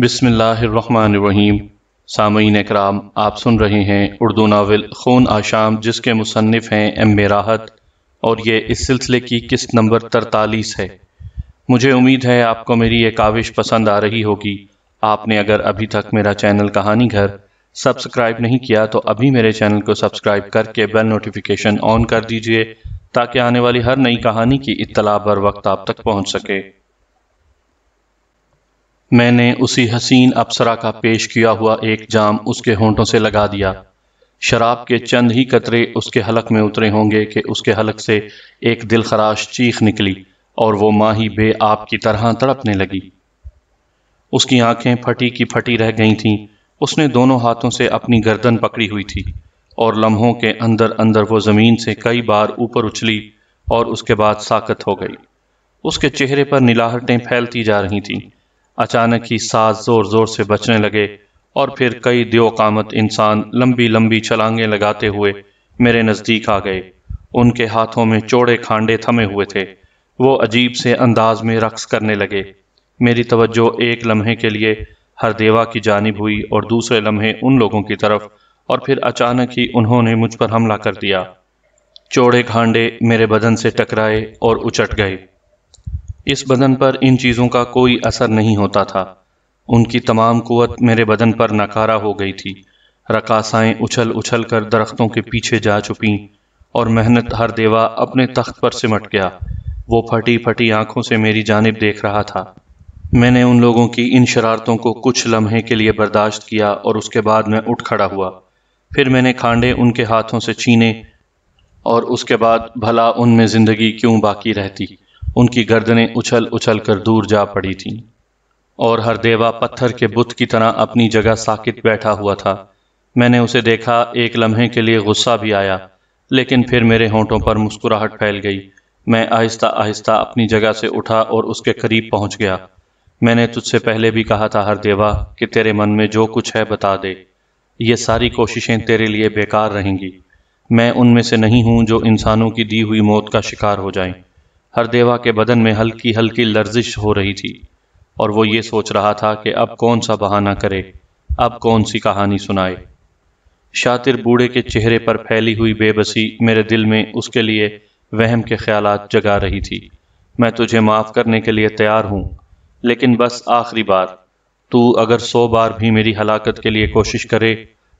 बिसमीम सामीन कराम आप सुन रहे हैं उर्दू नावल खून आशाम जिसके मुसनफ़ हैं एम ए राहत और ये इस सिलसिले की किस्त नंबर तरतालीस है मुझे उम्मीद है आपको मेरी ये काविश पसंद आ रही होगी आपने अगर अभी तक मेरा चैनल कहानी घर सब्सक्राइब नहीं किया तो अभी मेरे चैनल को सब्सक्राइब करके बेल नोटिफिकेशन ऑन कर दीजिए ताकि आने वाली हर नई कहानी की इत्तला बर वक्त आप तक पहुँच सके मैंने उसी हसीन अप्सरा का पेश किया हुआ एक जाम उसके होंठों से लगा दिया शराब के चंद ही कतरे उसके हलक में उतरे होंगे कि उसके हलक से एक दिल खराश चीख निकली और वो माही बे आप की तरह तड़पने लगी उसकी आंखें फटी की फटी रह गई थीं उसने दोनों हाथों से अपनी गर्दन पकड़ी हुई थी और लम्हों के अंदर अंदर वो ज़मीन से कई बार ऊपर उछली और उसके बाद साकत हो गई उसके चेहरे पर निलाहटें फैलती जा रही थीं अचानक ही सांस जोर जोर से बचने लगे और फिर कई दियोकामत इंसान लंबी लंबी छलांगें लगाते हुए मेरे नज़दीक आ गए उनके हाथों में चौड़े खांडे थमे हुए थे वो अजीब से अंदाज में रक्स करने लगे मेरी तवज्जो एक लम्हे के लिए हरदेवा की जानब हुई और दूसरे लम्हे उन लोगों की तरफ और फिर अचानक ही उन्होंने मुझ पर हमला कर दिया चौड़े खांडे मेरे बदन से टकराए और उचट गए इस बदन पर इन चीज़ों का कोई असर नहीं होता था उनकी तमाम कुत मेरे बदन पर नकारा हो गई थी रकासाएँ उछल उछल कर दरख्तों के पीछे जा चुकी और मेहनत हर देवा अपने तख्त पर सिमट गया वो फटी फटी आंखों से मेरी जानब देख रहा था मैंने उन लोगों की इन शरारतों को कुछ लम्हे के लिए बर्दाश्त किया और उसके बाद मैं उठ खड़ा हुआ फिर मैंने खांडे उनके हाथों से छीने और उसके बाद भला उनमें ज़िंदगी क्यों बाकी रहती उनकी गर्दनें उछल उछल कर दूर जा पड़ी थीं और हर देवा पत्थर के बुत की तरह अपनी जगह साकित बैठा हुआ था मैंने उसे देखा एक लम्हे के लिए गुस्सा भी आया लेकिन फिर मेरे होंठों पर मुस्कुराहट फैल गई मैं आहिस्ता आहिस्ता अपनी जगह से उठा और उसके करीब पहुंच गया मैंने तुझसे पहले भी कहा था हर देवा कि तेरे मन में जो कुछ है बता दे ये सारी कोशिशें तेरे लिए बेकार रहेंगी मैं उनमें से नहीं हूँ जो इंसानों की दी हुई मौत का शिकार हो जाएं। हरदेवा के बदन में हल्की हल्की लर्जिश हो रही थी और वो ये सोच रहा था कि अब कौन सा बहाना करे अब कौन सी कहानी सुनाए शातिर बूढ़े के चेहरे पर फैली हुई बेबसी मेरे दिल में उसके लिए वहम के ख्याल जगा रही थी मैं तुझे माफ़ करने के लिए तैयार हूँ लेकिन बस आखिरी बार तू अगर सौ बार भी मेरी हलाकत के लिए कोशिश करे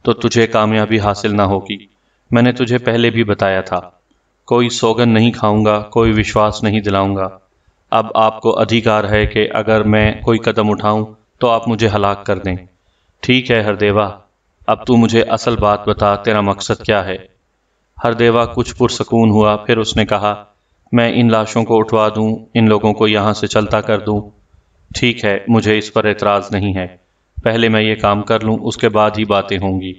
तो तुझे कामयाबी हासिल ना होगी मैंने तुझे पहले भी बताया था कोई सौगन नहीं खाऊंगा कोई विश्वास नहीं दिलाऊंगा अब आपको अधिकार है कि अगर मैं कोई कदम उठाऊं तो आप मुझे हलाक कर दें ठीक है हरदेवा अब तू मुझे असल बात बता तेरा मकसद क्या है हरदेवा कुछ पुरसकून हुआ फिर उसने कहा मैं इन लाशों को उठवा दूं इन लोगों को यहाँ से चलता कर दूं ठीक है मुझे इस पर एतराज़ नहीं है पहले मैं ये काम कर लूँ उसके बाद ही बातें होंगी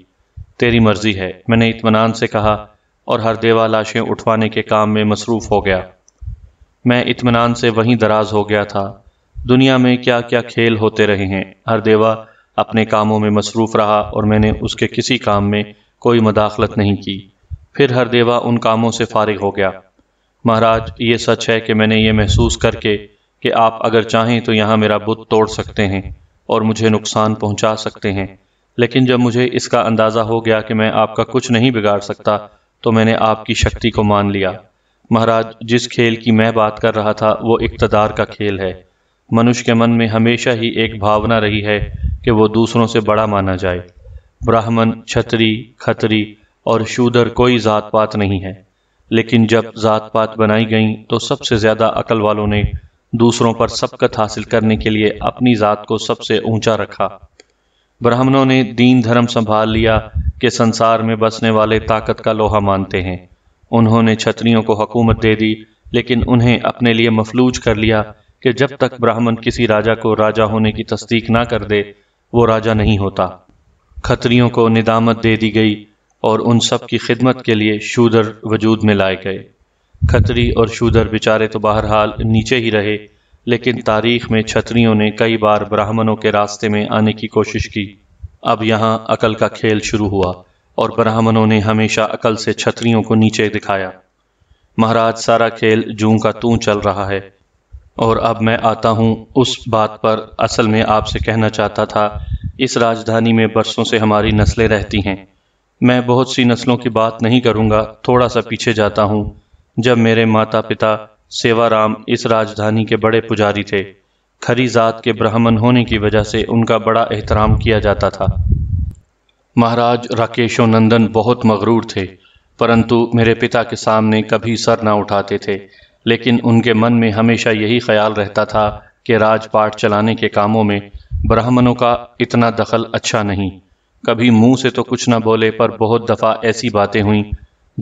तेरी मर्जी है मैंने इतमान से कहा और हर देवा लाशें उठवाने के काम में मसरूफ़ हो गया मैं इतमान से वहीं दराज हो गया था दुनिया में क्या क्या खेल होते रहे हैं हर देवा अपने कामों में मसरूफ़ रहा और मैंने उसके किसी काम में कोई मदाखलत नहीं की फिर हर देवा उन कामों से फारिग हो गया महाराज ये सच है कि मैंने ये महसूस करके कि आप अगर चाहें तो यहाँ मेरा बुत तोड़ सकते हैं और मुझे नुकसान पहुँचा सकते हैं लेकिन जब मुझे इसका अंदाज़ा हो गया कि मैं आपका कुछ नहीं बिगाड़ सकता तो मैंने आपकी शक्ति को मान लिया महाराज जिस खेल की मैं बात कर रहा था वो इकतदार का खेल है मनुष्य के मन में हमेशा ही एक भावना रही है कि वो दूसरों से बड़ा माना जाए ब्राह्मण छतरी खतरी और शूदर कोई जात पात नहीं है लेकिन जब जात पात बनाई गई तो सबसे ज़्यादा अकल वालों ने दूसरों पर सबकत हासिल करने के लिए अपनी ज़ात को सबसे ऊंचा रखा ब्राह्मणों ने दीन धर्म संभाल लिया कि संसार में बसने वाले ताकत का लोहा मानते हैं उन्होंने छत्रियों को हुकूमत दे दी लेकिन उन्हें अपने लिए मफलूज कर लिया कि जब तक ब्राह्मण किसी राजा को राजा होने की तस्दीक ना कर दे वो राजा नहीं होता खत्रियों को निदामत दे दी गई और उन सब की खिदमत के लिए शूदर वजूद में लाए गए खतरी और शूदर बेचारे तो बहरहाल नीचे ही रहे लेकिन तारीख में छतरियों ने कई बार ब्राह्मणों के रास्ते में आने की कोशिश की अब यहाँ अकल का खेल शुरू हुआ और ब्राह्मणों ने हमेशा अकल से छतरियों को नीचे दिखाया महाराज सारा खेल जू का तू चल रहा है और अब मैं आता हूँ उस बात पर असल में आपसे कहना चाहता था इस राजधानी में बरसों से हमारी नस्लें रहती हैं मैं बहुत सी नस्लों की बात नहीं करूँगा थोड़ा सा पीछे जाता हूँ जब मेरे माता पिता सेवाराम इस राजधानी के बड़े पुजारी थे खरी जात के ब्राह्मण होने की वजह से उनका बड़ा एहतराम किया जाता था महाराज राकेशो नंदन बहुत मगरूर थे परंतु मेरे पिता के सामने कभी सर ना उठाते थे लेकिन उनके मन में हमेशा यही ख्याल रहता था कि राजपाट चलाने के कामों में ब्राह्मणों का इतना दखल अच्छा नहीं कभी मुंह से तो कुछ ना बोले पर बहुत दफ़ा ऐसी बातें हुई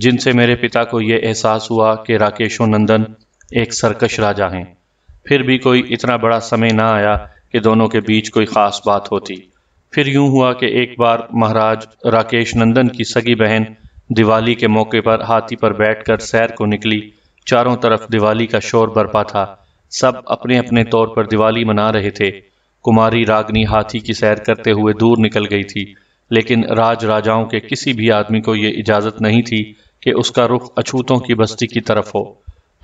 जिनसे मेरे पिता को ये एहसास हुआ कि राकेशो नंदन एक सरकश राजा हैं फिर भी कोई इतना बड़ा समय ना आया कि दोनों के बीच कोई ख़ास बात होती फिर यूं हुआ कि एक बार महाराज राकेश नंदन की सगी बहन दिवाली के मौके पर हाथी पर बैठकर सैर को निकली चारों तरफ दिवाली का शोर बरपा था सब अपने अपने तौर पर दिवाली मना रहे थे कुमारी रागनी हाथी की सैर करते हुए दूर निकल गई थी लेकिन राज राजाओं के किसी भी आदमी को ये इजाज़त नहीं थी कि उसका रुख अछूतों की बस्ती की तरफ हो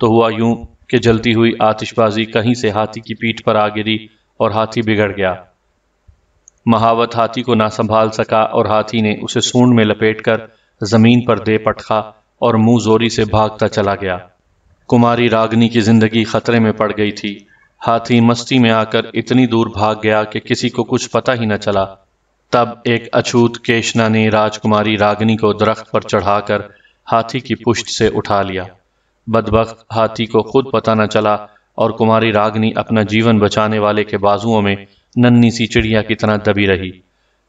तो हुआ यूं कि जलती हुई आतिशबाजी कहीं से हाथी की पीठ पर आ गिरी और हाथी बिगड़ गया महावत हाथी को ना संभाल सका और हाथी ने उसे सूंड में लपेटकर जमीन पर दे पटखा और मुंह जोरी से भागता चला गया कुमारी रागनी की जिंदगी खतरे में पड़ गई थी हाथी मस्ती में आकर इतनी दूर भाग गया कि किसी को कुछ पता ही न चला तब एक अछूत केशना ने राजकुमारी रागनी को दरख्त पर चढ़ाकर हाथी की पुष्ट से उठा लिया बदबक हाथी को खुद पता न चला और कुमारी रागनी अपना जीवन बचाने वाले के बाजुओं में नन्ही सी चिड़िया की तरह दबी रही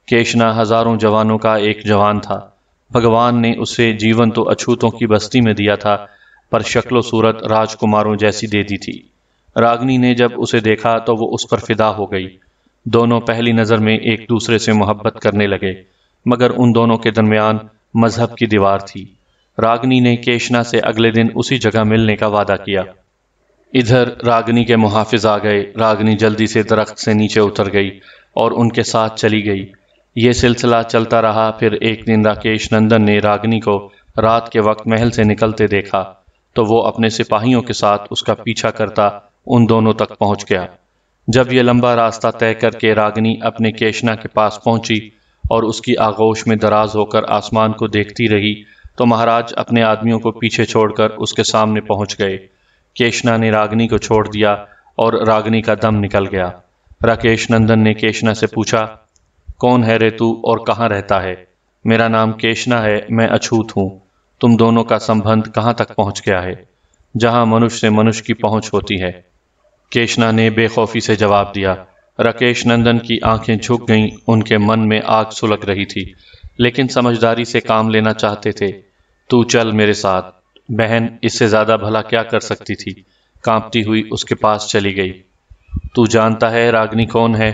केशना हजारों जवानों का एक जवान था भगवान ने उसे जीवन तो अछूतों की बस्ती में दिया था पर शक्लो सूरत राजकुमारों जैसी दे दी थी रागनी ने जब उसे देखा तो वो उस पर फिदा हो गई दोनों पहली नज़र में एक दूसरे से मोहब्बत करने लगे मगर उन दोनों के दरमियान मजहब की दीवार थी रागनी ने केशना से अगले दिन उसी जगह मिलने का वादा किया इधर रागनी के मुहाफिज आ गए रागनी जल्दी से दरख्त से नीचे उतर गई और उनके साथ चली गई ये सिलसिला चलता रहा फिर एक दिन राकेश नंदन ने रागनी को रात के वक्त महल से निकलते देखा तो वो अपने सिपाहियों के साथ उसका पीछा करता उन दोनों तक पहुंच गया जब यह लंबा रास्ता तय करके रागनी अपने केशना के पास पहुंची और उसकी आगोश में दराज होकर आसमान को देखती रही तो महाराज अपने आदमियों को पीछे छोड़कर उसके सामने पहुंच गए केशना ने रागनी को छोड़ दिया और रागनी का दम निकल गया राकेश नंदन ने केशना से पूछा कौन है रे तू और कहाँ रहता है मेरा नाम केशना है मैं अछूत हूँ तुम दोनों का संबंध कहाँ तक पहुँच गया है जहाँ मनुष्य से मनुष्य की पहुँच होती है केशना ने बेखौफी से जवाब दिया राकेश नंदन की आंखें झुक गईं उनके मन में आग सुलग रही थी लेकिन समझदारी से काम लेना चाहते थे तू चल मेरे साथ बहन इससे ज्यादा भला क्या कर सकती थी कांपती हुई उसके पास चली गई तू जानता है रागनी कौन है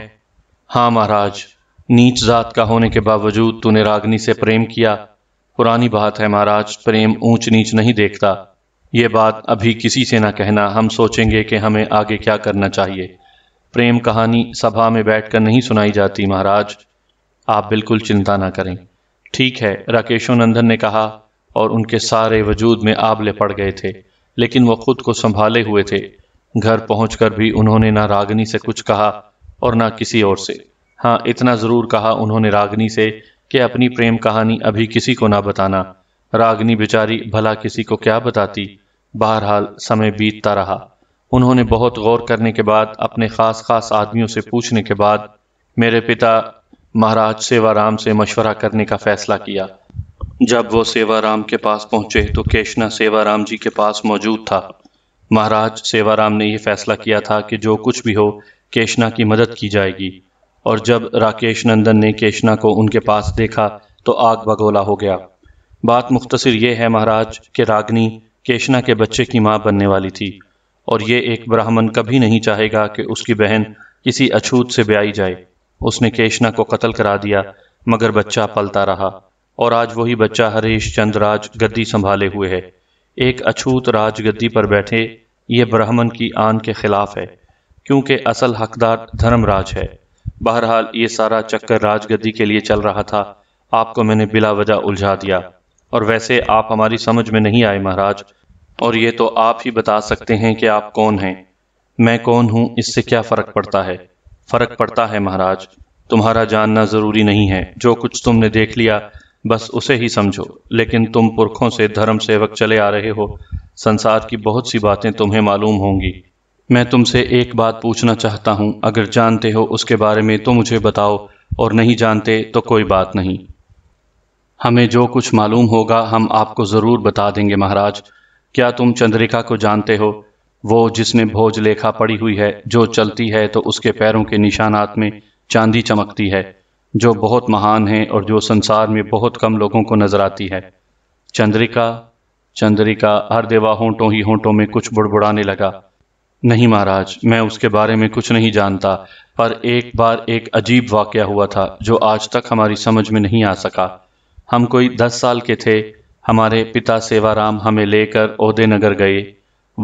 हाँ महाराज नीच जात का होने के बावजूद तूने रागनी से प्रेम किया पुरानी बात है महाराज प्रेम ऊंच नीच नहीं देखता ये बात अभी किसी से ना कहना हम सोचेंगे कि हमें आगे क्या करना चाहिए प्रेम कहानी सभा में बैठकर नहीं सुनाई जाती महाराज आप बिल्कुल चिंता ना करें ठीक है राकेशो नंदन ने कहा और उनके सारे वजूद में आबले पड़ गए थे लेकिन वह खुद को संभाले हुए थे घर पहुंचकर भी उन्होंने ना रागनी से कुछ कहा और ना किसी और से हाँ इतना ज़रूर कहा उन्होंने रागनी से कि अपनी प्रेम कहानी अभी किसी को ना बताना रागनी बेचारी भला किसी को क्या बताती बहरहाल समय बीतता रहा उन्होंने बहुत गौर करने के बाद अपने ख़ास ख़ास आदमियों से पूछने के बाद मेरे पिता महाराज सेवाराम से मशवरा करने का फ़ैसला किया जब वो सेवाराम के पास पहुंचे तो केशना सेवाराम जी के पास मौजूद था महाराज सेवाराम ने यह फैसला किया था कि जो कुछ भी हो केशना की मदद की जाएगी और जब राकेश नंदन ने केशना को उनके पास देखा तो आग बगोला हो गया बात मुख्तसर ये है महाराज कि रागनी केशना के बच्चे की माँ बनने वाली थी और ये एक ब्राह्मण कभी नहीं चाहेगा कि उसकी बहन किसी अछूत से ब्याई जाए उसने केशना को कत्ल करा दिया मगर बच्चा पलता रहा और आज वही बच्चा हरीश चंद राज गद्दी संभाले हुए है एक अछूत राज गद्दी पर बैठे ये ब्राह्मण की आन के खिलाफ है क्योंकि असल हकदार धर्मराज है बहरहाल ये सारा चक्कर राजगद्दी के लिए चल रहा था आपको मैंने बिला वजह उलझा दिया और वैसे आप हमारी समझ में नहीं आए महाराज और ये तो आप ही बता सकते हैं कि आप कौन हैं मैं कौन हूं इससे क्या फ़र्क पड़ता है फ़र्क पड़ता है महाराज तुम्हारा जानना ज़रूरी नहीं है जो कुछ तुमने देख लिया बस उसे ही समझो लेकिन तुम पुरखों से धर्म सेवक चले आ रहे हो संसार की बहुत सी बातें तुम्हें मालूम होंगी मैं तुमसे एक बात पूछना चाहता हूं अगर जानते हो उसके बारे में तो मुझे बताओ और नहीं जानते तो कोई बात नहीं हमें जो कुछ मालूम होगा हम आपको ज़रूर बता देंगे महाराज क्या तुम चंद्रिका को जानते हो वो जिसमें भोज लेखा पड़ी हुई है जो चलती है तो उसके पैरों के निशानात में चांदी चमकती है जो बहुत महान है और जो संसार में बहुत कम लोगों को नजर आती है चंद्रिका चंद्रिका हर देवा होंटों ही होंटों में कुछ बुड़बुड़ाने लगा नहीं महाराज मैं उसके बारे में कुछ नहीं जानता पर एक बार एक अजीब वाक्य हुआ था जो आज तक हमारी समझ में नहीं आ सका हम कोई दस साल के थे हमारे पिता सेवाराम हमें लेकर ओहदे नगर गए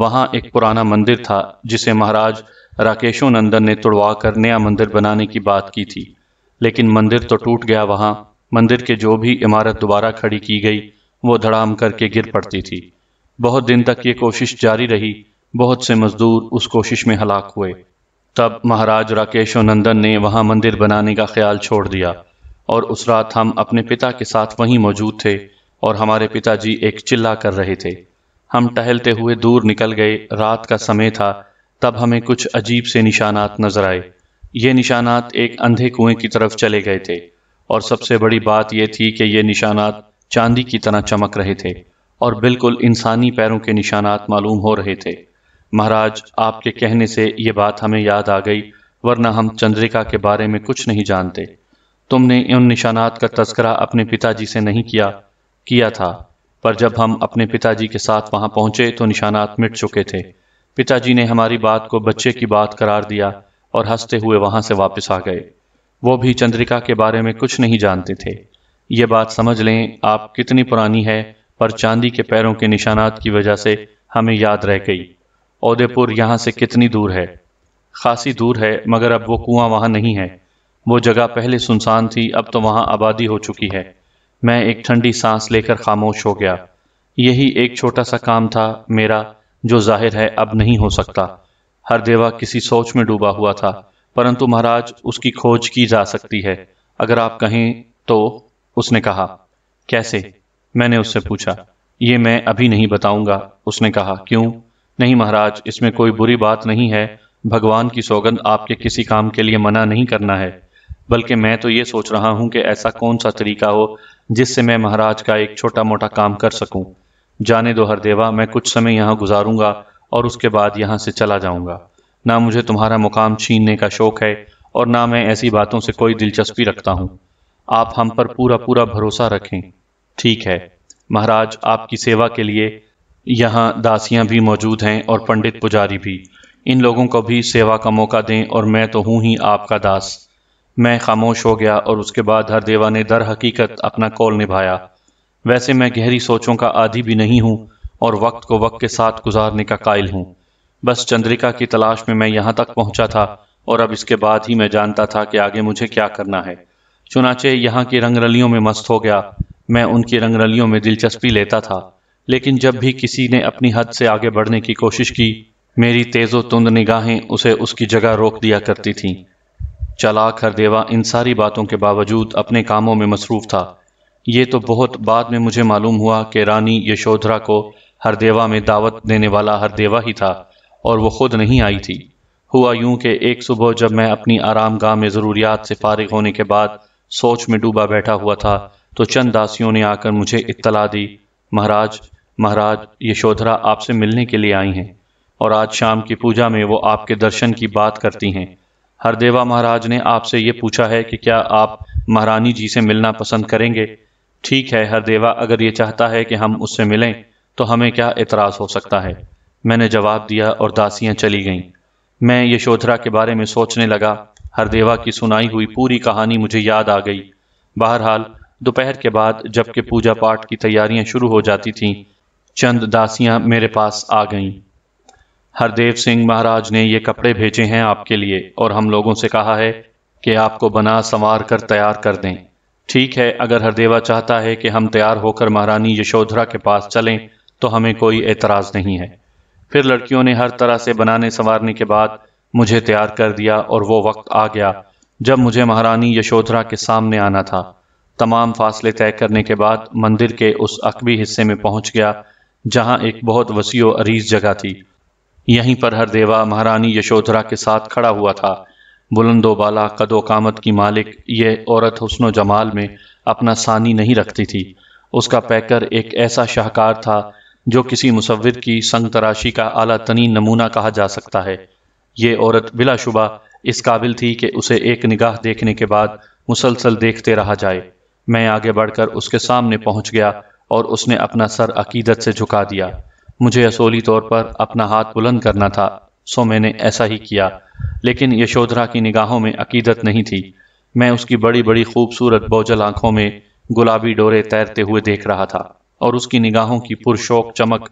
वहाँ एक पुराना मंदिर था जिसे महाराज राकेशो नंदन ने तुड़वा कर नया मंदिर बनाने की बात की थी लेकिन मंदिर तो टूट गया वहां मंदिर के जो भी इमारत दोबारा खड़ी की गई वो धड़ाम करके गिर पड़ती थी बहुत दिन तक ये कोशिश जारी रही बहुत से मजदूर उस कोशिश में हलाक हुए तब महाराज राकेश नंदन ने वहां मंदिर बनाने का ख्याल छोड़ दिया और उस रात हम अपने पिता के साथ वहीं मौजूद थे और हमारे पिताजी एक चिल्ला कर रहे थे हम टहलते हुए दूर निकल गए रात का समय था तब हमें कुछ अजीब से निशानात नजर आए ये निशानात एक अंधे कुएं की तरफ चले गए थे और सबसे बड़ी बात यह थी कि ये निशानात चांदी की तरह चमक रहे थे और बिल्कुल इंसानी पैरों के निशानात मालूम हो रहे थे महाराज आपके कहने से ये बात हमें याद आ गई वरना हम चंद्रिका के बारे में कुछ नहीं जानते तुमने उन निशानात का तस्करा अपने पिताजी से नहीं किया किया था पर जब हम अपने पिताजी के साथ वहां पहुंचे तो निशानात मिट चुके थे पिताजी ने हमारी बात को बच्चे की बात करार दिया और हंसते हुए वहां से वापस आ गए वो भी चंद्रिका के बारे में कुछ नहीं जानते थे ये बात समझ लें आप कितनी पुरानी है पर चांदी के पैरों के निशानात की वजह से हमें याद रह गई उदयपुर यहाँ से कितनी दूर है खासी दूर है मगर अब वो कुआं वहाँ नहीं है वो जगह पहले सुनसान थी अब तो वहाँ आबादी हो चुकी है मैं एक ठंडी सांस लेकर खामोश हो गया यही एक छोटा सा काम था मेरा जो जाहिर है अब नहीं हो सकता हर देवा किसी सोच में डूबा हुआ था परंतु महाराज उसकी खोज की जा सकती है अगर आप कहें तो उसने कहा कैसे मैंने उससे पूछा ये मैं अभी नहीं बताऊंगा उसने कहा क्यों नहीं महाराज इसमें कोई बुरी बात नहीं है भगवान की सौगंध आपके किसी काम के लिए मना नहीं करना है बल्कि मैं तो ये सोच रहा हूं कि ऐसा कौन सा तरीका हो जिससे मैं महाराज का एक छोटा मोटा काम कर सकूं जाने दो हरदेवा मैं कुछ समय यहां गुजारूंगा और उसके बाद यहाँ से चला जाऊँगा ना मुझे तुम्हारा मुकाम छीनने का शौक है और ना मैं ऐसी बातों से कोई दिलचस्पी रखता हूँ आप हम पर पूरा पूरा भरोसा रखें ठीक है महाराज आपकी सेवा के लिए यहाँ दासियाँ भी मौजूद हैं और पंडित पुजारी भी इन लोगों को भी सेवा का मौका दें और मैं तो हूँ ही आपका दास मैं खामोश हो गया और उसके बाद हर देवा ने दर हकीकत अपना कौल निभाया वैसे मैं गहरी सोचों का आदि भी नहीं हूँ और वक्त को वक्त के साथ गुजारने का कायल हूँ बस चंद्रिका की तलाश में मैं यहाँ तक पहुँचा था और अब इसके बाद ही मैं जानता था कि आगे मुझे क्या करना है चुनाचे यहाँ की रंगरलियों में मस्त हो गया मैं उनकी रंगरलियों में दिलचस्पी लेता था लेकिन जब भी किसी ने अपनी हद से आगे बढ़ने की कोशिश की मेरी तेज़ो तुंद निगाहें उसे उसकी जगह रोक दिया करती थीं चलाक हर देवा इन सारी बातों के बावजूद अपने कामों में मसरूफ़ था ये तो बहुत बाद में मुझे मालूम हुआ कि रानी यशोधरा को हर देवा में दावत देने वाला हरदेवा ही था और वो खुद नहीं आई थी हुआ यूं कि एक सुबह जब मैं अपनी आराम गाह में ज़रूरियात से फारिग होने के बाद सोच में डूबा बैठा हुआ था तो चंद दासियों ने आकर मुझे इत्तला दी महाराज महाराज यशोधरा आपसे मिलने के लिए आई हैं और आज शाम की पूजा में वो आपके दर्शन की बात करती हैं हरदेवा महाराज ने आपसे ये पूछा है कि क्या आप महारानी जी से मिलना पसंद करेंगे ठीक है हरदेवा अगर ये चाहता है कि हम उससे मिलें तो हमें क्या एतराज़ हो सकता है मैंने जवाब दिया और दासियाँ चली गईं मैं यशोधरा के बारे में सोचने लगा हरदेवा की सुनाई हुई पूरी कहानी मुझे याद आ गई बहरहाल दोपहर के बाद जबकि पूजा पाठ की तैयारियां शुरू हो जाती थीं चंद दासियां मेरे पास आ गईं हरदेव सिंह महाराज ने ये कपड़े भेजे हैं आपके लिए और हम लोगों से कहा है कि आपको बना संवार कर तैयार कर दें ठीक है अगर हरदेवा चाहता है कि हम तैयार होकर महारानी यशोधरा के पास चलें तो हमें कोई एतराज़ नहीं है फिर लड़कियों ने हर तरह से बनाने संवारने के बाद मुझे तैयार कर दिया और वो वक्त आ गया जब मुझे महारानी यशोधरा के सामने आना था तमाम फासले तय करने के बाद मंदिर के उस अकबी हिस्से में पहुंच गया जहां एक बहुत वसी अरीज जगह थी यहीं पर हर देवा महारानी यशोधरा के साथ खड़ा हुआ था बुलंदो बाला कदो कामत की मालिक ये औरत हुसन जमाल में अपना सानी नहीं रखती थी उसका पैकर एक ऐसा शाहकार था जो किसी मुसविर की संग तराशी का आला तनी नमूना कहा जा सकता है ये औरत बिलाशुबा इस काबिल थी कि उसे एक निगाह देखने के बाद मुसलसल देखते रहा जाए मैं आगे बढ़कर उसके सामने पहुंच गया और उसने अपना सर अकीदत से झुका दिया मुझे असोली तौर पर अपना हाथ बुलंद करना था सो मैंने ऐसा ही किया लेकिन यशोधरा की निगाहों में अकीदत नहीं थी मैं उसकी बड़ी बड़ी खूबसूरत बोझल आंखों में गुलाबी डोरे तैरते हुए देख रहा था और उसकी निगाहों की पुरशोक चमक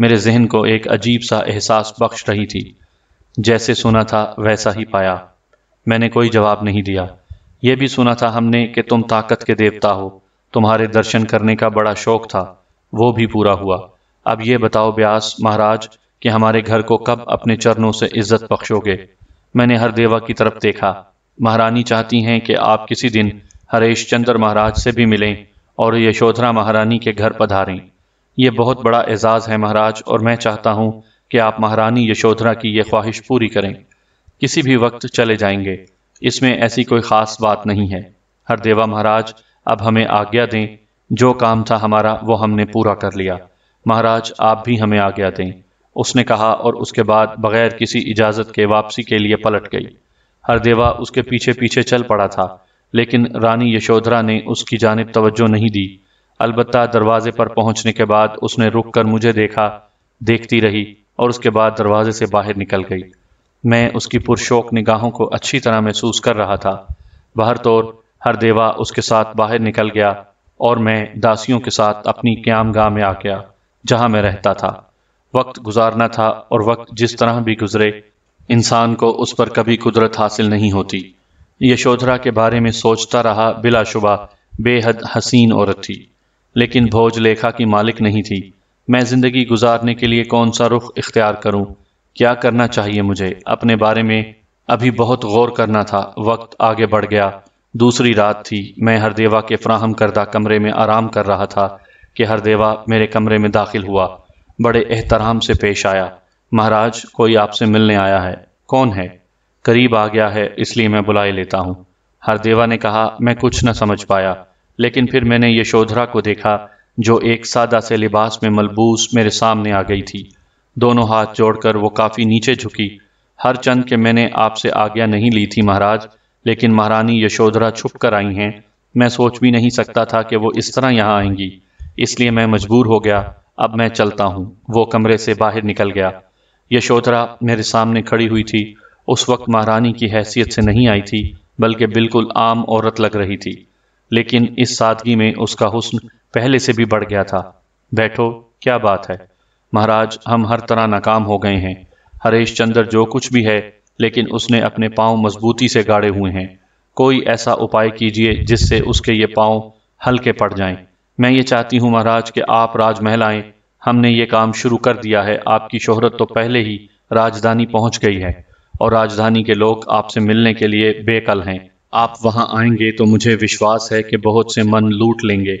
मेरे जहन को एक अजीब सा एहसास बख्श रही थी जैसे सुना था वैसा ही पाया मैंने कोई जवाब नहीं दिया यह भी सुना था हमने कि तुम ताकत के देवता हो तुम्हारे दर्शन करने का बड़ा शौक था वो भी पूरा हुआ अब ये बताओ ब्यास महाराज कि हमारे घर को कब अपने चरणों से इज्जत बख्शोगे मैंने हर देवा की तरफ देखा महारानी चाहती हैं कि आप किसी दिन हरेश चंद्र महाराज से भी मिलें और यशोधरा महारानी के घर पधारें ये बहुत बड़ा एजाज़ है महाराज और मैं चाहता हूँ कि आप महारानी यशोधरा की यह ख्वाहिश पूरी करें किसी भी वक्त चले जाएंगे इसमें ऐसी कोई ख़ास बात नहीं है हरदेवा महाराज अब हमें आज्ञा दें जो काम था हमारा वो हमने पूरा कर लिया महाराज आप भी हमें आज्ञा दें उसने कहा और उसके बाद बगैर किसी इजाज़त के वापसी के लिए पलट गई हरदेवा उसके पीछे पीछे चल पड़ा था लेकिन रानी यशोधरा ने उसकी जानब तवज्जो नहीं दी अलबत् दरवाजे पर पहुंचने के बाद उसने रुक कर मुझे देखा देखती रही और उसके बाद दरवाजे से बाहर निकल गई मैं उसकी पुरशोक निगाहों को अच्छी तरह महसूस कर रहा था बाहर तौर हर देवा उसके साथ बाहर निकल गया और मैं दासियों के साथ अपनी क्याम गाह में आ गया जहाँ मैं रहता था वक्त गुजारना था और वक्त जिस तरह भी गुजरे इंसान को उस पर कभी कुदरत हासिल नहीं होती यशोधरा के बारे में सोचता रहा बिलाशुबा बेहद हसीन औरत थी लेकिन भोज लेखा की मालिक नहीं थी मैं ज़िंदगी गुजारने के लिए कौन सा रुख इख्तियार करूं? क्या करना चाहिए मुझे अपने बारे में अभी बहुत गौर करना था वक्त आगे बढ़ गया दूसरी रात थी मैं हरदेवा के फ्राहम करदा कमरे में आराम कर रहा था कि हरदेवा मेरे कमरे में दाखिल हुआ बड़े एहतराम से पेश आया महाराज कोई आपसे मिलने आया है कौन है करीब आ गया है इसलिए मैं बुलाई लेता हूँ हरदेवा ने कहा मैं कुछ न समझ पाया लेकिन फिर मैंने यशोधरा को देखा जो एक सादा से लिबास में मलबूस मेरे सामने आ गई थी दोनों हाथ जोड़कर वो काफ़ी नीचे झुकी हर चंद के मैंने आपसे आज्ञा नहीं ली थी महाराज लेकिन महारानी यशोधरा छुप कर आई हैं मैं सोच भी नहीं सकता था कि वो इस तरह यहाँ आएंगी इसलिए मैं मजबूर हो गया अब मैं चलता हूँ वो कमरे से बाहर निकल गया यशोधरा मेरे सामने खड़ी हुई थी उस वक्त महारानी की हैसियत से नहीं आई थी बल्कि बिल्कुल आम औरत लग रही थी लेकिन इस सादगी में उसका हुस्न पहले से भी बढ़ गया था बैठो क्या बात है महाराज हम हर तरह नाकाम हो गए हैं हरेश चंद्र जो कुछ भी है लेकिन उसने अपने पाँव मजबूती से गाड़े हुए हैं कोई ऐसा उपाय कीजिए जिससे उसके ये पाँव हल्के पड़ जाएं। मैं ये चाहती हूँ महाराज कि आप राजमहल आएँ हमने ये काम शुरू कर दिया है आपकी शोहरत तो पहले ही राजधानी पहुँच गई है और राजधानी के लोग आपसे मिलने के लिए बेकल हैं आप वहां आएंगे तो मुझे विश्वास है कि बहुत से मन लूट लेंगे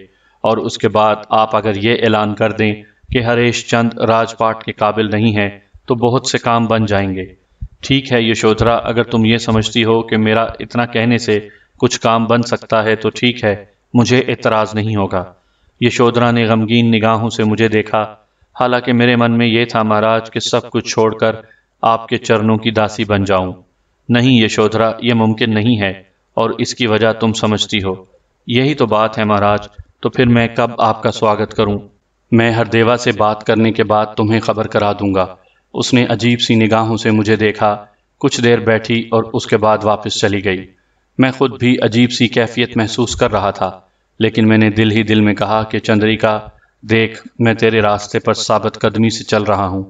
और उसके बाद आप अगर ये ऐलान कर दें कि हरेश चंद राजपाट के काबिल नहीं है तो बहुत से काम बन जाएंगे ठीक है यशोधरा अगर तुम ये समझती हो कि मेरा इतना कहने से कुछ काम बन सकता है तो ठीक है मुझे एतराज़ नहीं होगा यशोधरा ने गमगीन निगाहों से मुझे देखा हालांकि मेरे मन में ये था महाराज कि सब कुछ छोड़कर आपके चरणों की दासी बन जाऊं नहीं यशोधरा ये मुमकिन नहीं है और इसकी वजह तुम समझती हो यही तो बात है महाराज तो फिर मैं कब आपका स्वागत करूं मैं हरदेवा से बात करने के बाद तुम्हें खबर करा दूंगा उसने अजीब सी निगाहों से मुझे देखा कुछ देर बैठी और उसके बाद वापस चली गई मैं खुद भी अजीब सी कैफियत महसूस कर रहा था लेकिन मैंने दिल ही दिल में कहा कि चंद्रिका देख मैं तेरे रास्ते पर साबित कदमी से चल रहा हूँ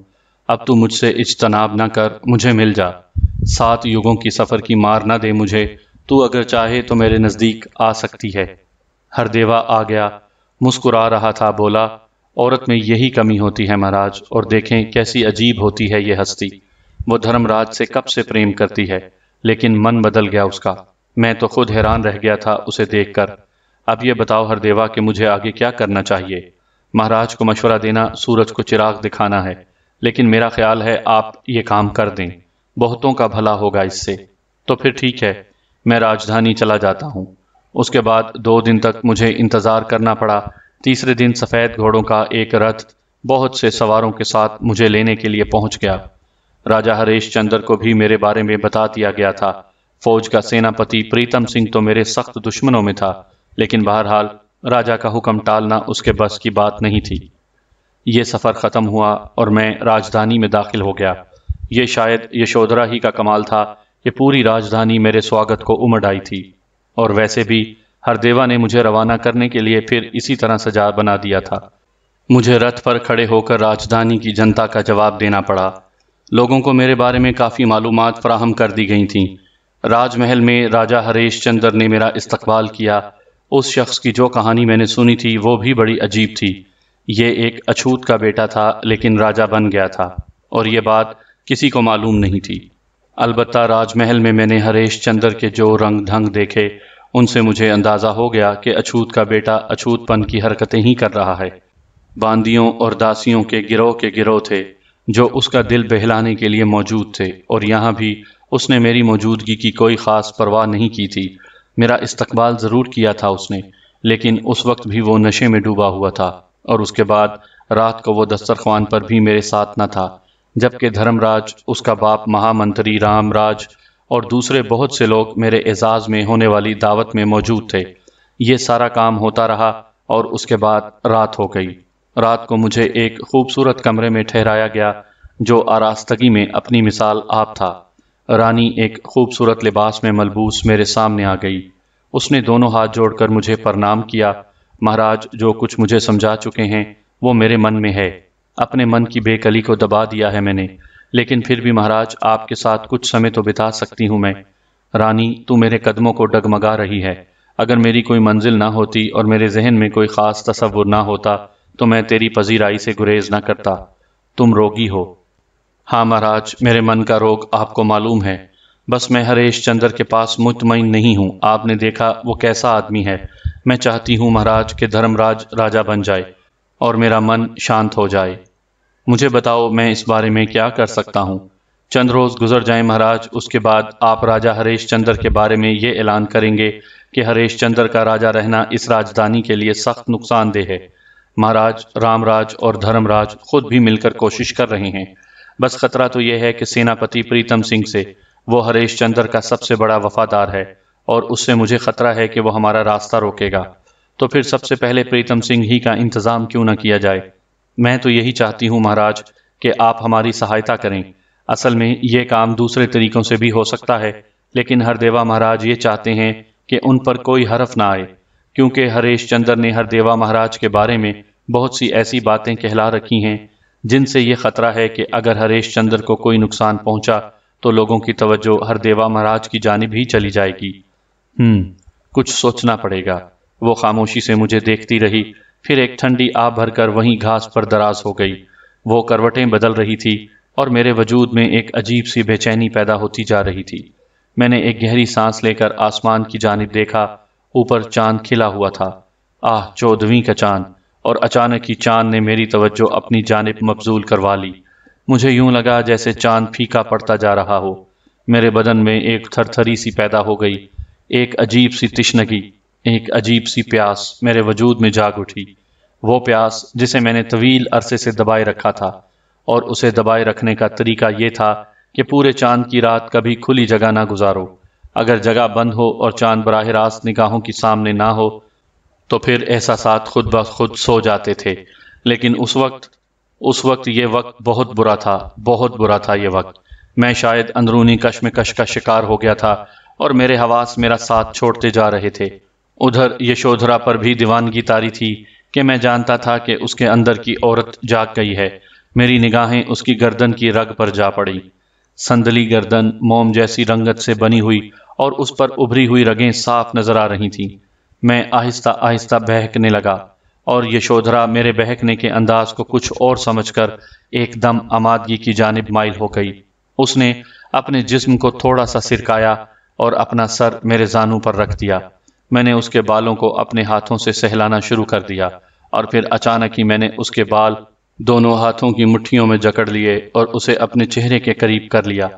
अब तू मुझसे इजतनाब ना कर मुझे मिल जा सात युगों की सफ़र की मार ना दे मुझे तू अगर चाहे तो मेरे नज़दीक आ सकती है हर देवा आ गया मुस्कुरा रहा था बोला औरत में यही कमी होती है महाराज और देखें कैसी अजीब होती है ये हस्ती वो धर्मराज से कब से प्रेम करती है लेकिन मन बदल गया उसका मैं तो खुद हैरान रह गया था उसे देखकर अब ये बताओ हरदेवा कि मुझे आगे क्या करना चाहिए महाराज को मशवरा देना सूरज को चिराग दिखाना है लेकिन मेरा ख्याल है आप ये काम कर दें बहुतों का भला होगा इससे तो फिर ठीक है मैं राजधानी चला जाता हूँ उसके बाद दो दिन तक मुझे इंतज़ार करना पड़ा तीसरे दिन सफ़ेद घोड़ों का एक रथ बहुत से सवारों के साथ मुझे लेने के लिए पहुंच गया राजा हरीश चंद्र को भी मेरे बारे में बता दिया गया था फौज का सेनापति प्रीतम सिंह तो मेरे सख्त दुश्मनों में था लेकिन बहरहाल राजा का हुक्म टालना उसके बस की बात नहीं थी ये सफ़र ख़त्म हुआ और मैं राजधानी में दाखिल हो गया ये शायद यशोधरा ही का कमाल था कि पूरी राजधानी मेरे स्वागत को उमड़ आई थी और वैसे भी हरदेवा ने मुझे रवाना करने के लिए फिर इसी तरह सजा बना दिया था मुझे रथ पर खड़े होकर राजधानी की जनता का जवाब देना पड़ा लोगों को मेरे बारे में काफ़ी मालूम फ्राहम कर दी गई थीं राजमहल में राजा हरेश चंद्र ने मेरा इस्तकबाल किया उस शख्स की जो कहानी मैंने सुनी थी वो भी बड़ी अजीब थी ये एक अछूत का बेटा था लेकिन राजा बन गया था और ये बात किसी को मालूम नहीं थी अलबत् राजमहल में मैंने हरेश चंद्र के जो रंग ढंग देखे उनसे मुझे अंदाज़ा हो गया कि अछूत का बेटा अछूतपन की हरकतें ही कर रहा है बांदियों और दासियों के गिरोह के गिरोह थे जो उसका दिल बहलाने के लिए मौजूद थे और यहाँ भी उसने मेरी मौजूदगी की कोई ख़ास परवाह नहीं की थी मेरा इस्तबाल ज़रूर किया था उसने लेकिन उस वक्त भी वो नशे में डूबा हुआ था और उसके बाद रात को वो दस्तरखान पर भी मेरे साथ न था जबकि धर्मराज उसका बाप महामंत्री रामराज और दूसरे बहुत से लोग मेरे एजाज में होने वाली दावत में मौजूद थे ये सारा काम होता रहा और उसके बाद रात हो गई रात को मुझे एक खूबसूरत कमरे में ठहराया गया जो आरास्तगी में अपनी मिसाल आप था रानी एक खूबसूरत लिबास में मलबूस मेरे सामने आ गई उसने दोनों हाथ जोड़कर मुझे प्रणाम किया महाराज जो कुछ मुझे समझा चुके हैं वो मेरे मन में है अपने मन की बेकली को दबा दिया है मैंने लेकिन फिर भी महाराज आपके साथ कुछ समय तो बिता सकती हूँ मैं रानी तू मेरे कदमों को डगमगा रही है अगर मेरी कोई मंजिल ना होती और मेरे जहन में कोई ख़ास तस्वुर ना होता तो मैं तेरी पजीराई से गुरेज ना करता तुम रोगी हो हाँ महाराज मेरे मन का रोग आपको मालूम है बस मैं हरेश चंद्र के पास मुतमिन नहीं हूँ आपने देखा वो कैसा आदमी है मैं चाहती हूँ महाराज के धर्मराज राजा बन जाए और मेरा मन शांत हो जाए मुझे बताओ मैं इस बारे में क्या कर सकता हूँ चंद रोज गुजर जाए महाराज उसके बाद आप राजा हरेश चंद्र के बारे में ये ऐलान करेंगे कि हरेश चंद्र का राजा रहना इस राजधानी के लिए सख्त नुकसानदेह है महाराज रामराज और धर्मराज खुद भी मिलकर कोशिश कर रहे हैं बस खतरा तो यह है कि सेनापति प्रीतम सिंह से वो हरीश चंद्र का सबसे बड़ा वफादार है और उससे मुझे खतरा है कि वो हमारा रास्ता रोकेगा तो फिर सबसे पहले प्रीतम सिंह ही का इंतज़ाम क्यों ना किया जाए मैं तो यही चाहती हूँ महाराज कि आप हमारी सहायता करें असल में ये काम दूसरे तरीकों से भी हो सकता है लेकिन हरदेवा महाराज ये चाहते हैं कि उन पर कोई हरफ ना आए क्योंकि हरेश चंद्र ने हरदेवा महाराज के बारे में बहुत सी ऐसी बातें कहला रखी हैं जिनसे ये खतरा है कि अगर हरेश चंद्र को कोई नुकसान पहुंचा तो लोगों की तवज्जो हर देवा महाराज की जानब ही चली जाएगी हम्म कुछ सोचना पड़ेगा वो खामोशी से मुझे देखती रही फिर एक ठंडी आ भरकर वहीं घास पर दराज हो गई वो करवटें बदल रही थी और मेरे वजूद में एक अजीब सी बेचैनी पैदा होती जा रही थी मैंने एक गहरी सांस लेकर आसमान की जानब देखा ऊपर चांद खिला हुआ था आह चौदहवीं का चांद और अचानक ही चांद ने मेरी तवज्जो अपनी जानब मबजूल करवा ली मुझे यूं लगा जैसे चांद फीका पड़ता जा रहा हो मेरे बदन में एक थरथरी सी पैदा हो गई एक अजीब सी तिश्नगी एक अजीब सी प्यास मेरे वजूद में जाग उठी वो प्यास जिसे मैंने तवील अरसे से दबाए रखा था और उसे दबाए रखने का तरीका ये था कि पूरे चांद की रात कभी खुली जगह ना गुजारो अगर जगह बंद हो और चांद बराह रास्त निगाहों के सामने ना हो तो फिर एहसास खुद ब खुद सो जाते थे लेकिन उस वक्त उस वक्त ये वक्त बहुत बुरा था बहुत बुरा था ये वक्त मैं शायद अंदरूनी कश्मकश का शिकार हो गया था और मेरे हवास मेरा साथ छोड़ते जा रहे थे उधर यशोधरा पर भी दीवानगी तारी थी कि मैं जानता था कि उसके अंदर की औरत जाग गई है मेरी निगाहें उसकी गर्दन की रग पर जा पड़ी संदली गर्दन मोम जैसी रंगत से बनी हुई और उस पर उभरी हुई रगें साफ नजर आ रही थीं मैं आहिस्ता आहिस्ता बहकने लगा और यशोधरा मेरे बहकने के अंदाज को कुछ और समझकर एकदम आमादगी की जानब माइल हो गई उसने अपने जिस्म को थोड़ा सा सिरकाया और अपना सर मेरे जानू पर रख दिया मैंने उसके बालों को अपने हाथों से सहलाना शुरू कर दिया और फिर अचानक ही मैंने उसके बाल दोनों हाथों की मुठ्ठियों में जकड़ लिए और उसे अपने चेहरे के करीब कर लिया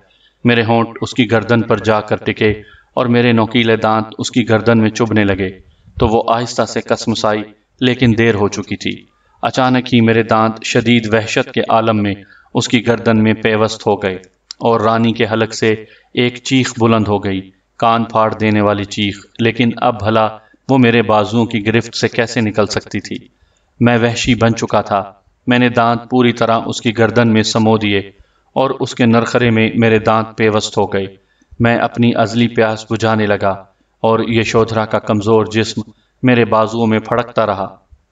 मेरे होंठ उसकी गर्दन पर जाकर टिके और मेरे नोकीले दांत उसकी गर्दन में चुभने लगे तो वो आहिस्ता से कसमसाई लेकिन देर हो चुकी थी अचानक ही मेरे दांत शदीद वहशत के आलम में उसकी गर्दन में पेवस्त हो गए और रानी के हलक से एक चीख बुलंद हो गई कान फाड़ देने वाली चीख लेकिन अब भला वो मेरे बाजुओं की गिरफ्त से कैसे निकल सकती थी मैं वहशी बन चुका था मैंने दांत पूरी तरह उसकी गर्दन में समो दिए और उसके नरखरे में मेरे दांत पेवस्त हो गए मैं अपनी अजली प्यास बुझाने लगा और यशोधरा का कमज़ोर जिस्म मेरे बाजुओं में फड़कता रहा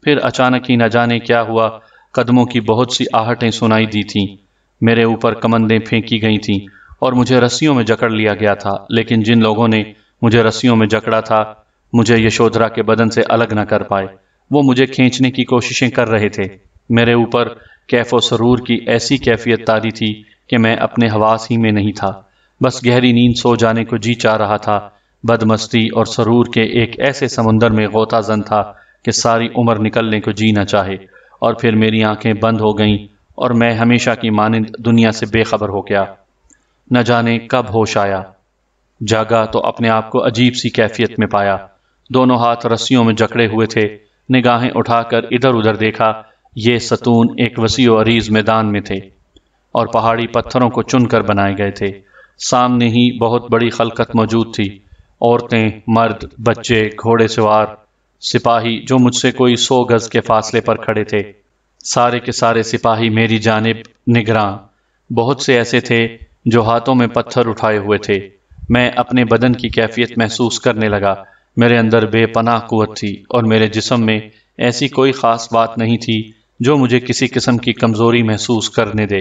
फिर अचानक ही न जाने क्या हुआ कदमों की बहुत सी आहटें सुनाई दी थीं मेरे ऊपर कमंदें फेंकी गई थीं और मुझे रस्सियों में जकड़ लिया गया था लेकिन जिन लोगों ने मुझे रस्सियों में जकड़ा था मुझे यशोधरा के बदन से अलग न कर पाए वो मुझे खींचने की कोशिशें कर रहे थे मेरे ऊपर कैफो सरूर की ऐसी कैफियत तारी थी कि मैं अपने हवास ही में नहीं था बस गहरी नींद सो जाने को जी चाह रहा था बदमस्ती और सरूर के एक ऐसे समुंदर में गोताजन था कि सारी उम्र निकलने को जीना चाहे और फिर मेरी आंखें बंद हो गईं और मैं हमेशा की मानंद दुनिया से बेखबर हो गया न जाने कब होश आया जागा तो अपने आप को अजीब सी कैफियत में पाया दोनों हाथ रस्सियों में जकड़े हुए थे निगाहें उठाकर इधर उधर देखा ये सतून एक वसी अरीज मैदान में थे और पहाड़ी पत्थरों को चुनकर बनाए गए थे सामने ही बहुत बड़ी खलकत मौजूद थी औरतें मर्द बच्चे घोड़े सवार सिपाही जो मुझसे कोई सौ गज के फासले पर खड़े थे सारे के सारे सिपाही मेरी जानब निगरान बहुत से ऐसे थे जो हाथों में पत्थर उठाए हुए थे मैं अपने बदन की कैफियत महसूस करने लगा मेरे अंदर बेपनाह कुत थी और मेरे जिसम में ऐसी कोई ख़ास बात नहीं थी जो मुझे किसी किस्म की कमज़ोरी महसूस करने दे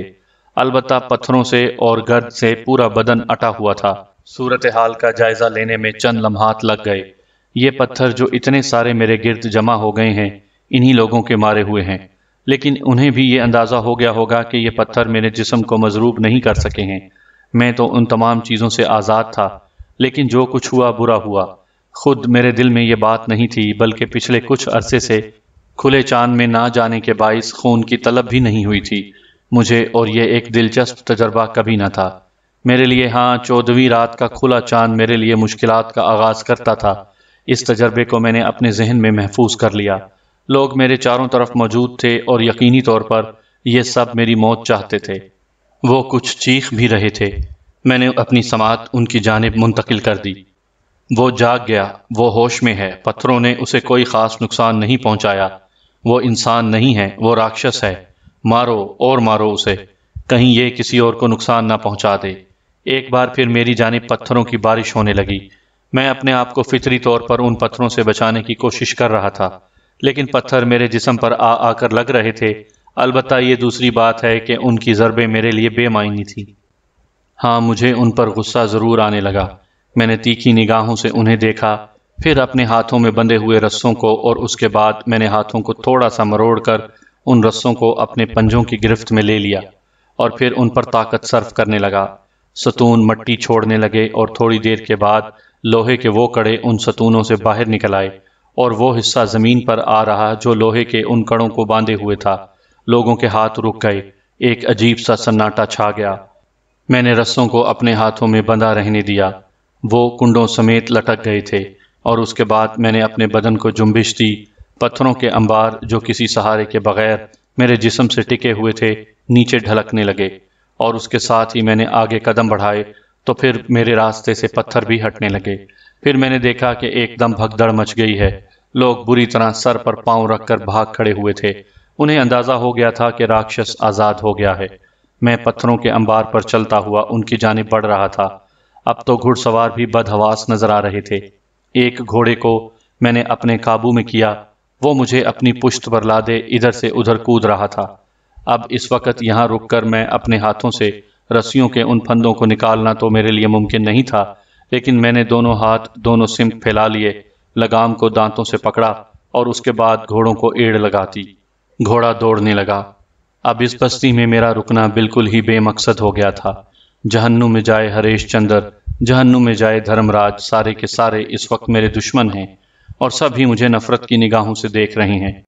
अलबत् पत्थरों से और गर्द से पूरा बदन अटा हुआ था सूरत हाल का जायज़ा लेने में चंद लम्हात लग गए ये पत्थर जो इतने सारे मेरे गिरद जमा हो गए हैं इन्हीं लोगों के मारे हुए हैं लेकिन उन्हें भी ये अंदाज़ा हो गया होगा कि ये पत्थर मेरे जिसम को मजरूब नहीं कर सके हैं मैं तो उन तमाम चीज़ों से आज़ाद था लेकिन जो कुछ हुआ बुरा हुआ खुद मेरे दिल में ये बात नहीं थी बल्कि पिछले कुछ अरसे से खुले चांद में ना जाने के बायस खून की तलब भी नहीं हुई थी मुझे और ये एक दिलचस्प तजर्बा कभी ना था मेरे लिए हाँ चौदहवीं रात का खुला चांद मेरे लिए मुश्किल का आगाज़ करता था इस तजर्बे को मैंने अपने जहन में महफूज कर लिया लोग मेरे चारों तरफ मौजूद थे और यकीनी तौर पर यह सब मेरी मौत चाहते थे वो कुछ चीख भी रहे थे मैंने अपनी समात उनकी जानब मुंतकिल कर दी वो जाग गया वो होश में है पत्थरों ने उसे कोई ख़ास नुकसान नहीं पहुंचाया वो इंसान नहीं है वो राक्षस है मारो और मारो उसे कहीं ये किसी और को नुकसान ना पहुंचा दे एक बार फिर मेरी जानी पत्थरों की बारिश होने लगी मैं अपने आप को फितरी तौर पर उन पत्थरों से बचाने की कोशिश कर रहा था लेकिन पत्थर मेरे जिसम पर आ आकर लग रहे थे अलबत् ये दूसरी बात है कि उनकी ज़रबे मेरे लिए बेमायनी थी हाँ मुझे उन पर गुस्सा ज़रूर आने लगा मैंने तीखी निगाहों से उन्हें देखा फिर अपने हाथों में बंधे हुए रस्सों को और उसके बाद मैंने हाथों को थोड़ा सा मरोड़ कर उन रस्सों को अपने पंजों की गिरफ्त में ले लिया और फिर उन पर ताकत सर्फ करने लगा सतून मट्टी छोड़ने लगे और थोड़ी देर के बाद लोहे के वो कड़े उन सतूनों से बाहर निकल आए और वो हिस्सा ज़मीन पर आ रहा जो लोहे के उन कड़ों को बांधे हुए था लोगों के हाथ रुक गए एक अजीब सा सन्नाटा छा गया मैंने रस्सों को अपने हाथों में बंधा रहने दिया वो कुंडों समेत लटक गए थे और उसके बाद मैंने अपने बदन को जुम्बिश दी पत्थरों के अंबार जो किसी सहारे के बगैर मेरे जिसम से टिके हुए थे नीचे ढलकने लगे और उसके साथ ही मैंने आगे कदम बढ़ाए तो फिर मेरे रास्ते से पत्थर भी हटने लगे फिर मैंने देखा कि एकदम भगदड़ मच गई है लोग बुरी तरह सर पर पांव रखकर भाग खड़े हुए थे उन्हें अंदाजा हो गया था कि राक्षस आजाद हो गया है मैं पत्थरों के अंबार पर चलता हुआ उनकी जाने बढ़ रहा था अब तो घुड़सवार भी बदहवास नजर आ रहे थे एक घोड़े को मैंने अपने काबू में किया वो मुझे अपनी पुश्त पर लादे इधर से उधर कूद रहा था अब इस वक्त यहाँ रुककर मैं अपने हाथों से रस्सियों के उन फंदों को निकालना तो मेरे लिए मुमकिन नहीं था लेकिन मैंने दोनों हाथ दोनों सिम फैला लिए लगाम को दांतों से पकड़ा और उसके बाद घोड़ों को एड़ लगा दी घोड़ा दौड़ने लगा अब इस बस्ती में मेरा रुकना बिल्कुल ही बेमकसद हो गया था जहन्नू में जाए हरेश चंद्र जहन्नू में जाए धर्मराज सारे के सारे इस वक्त मेरे दुश्मन हैं और सभी मुझे नफरत की निगाहों से देख रहे हैं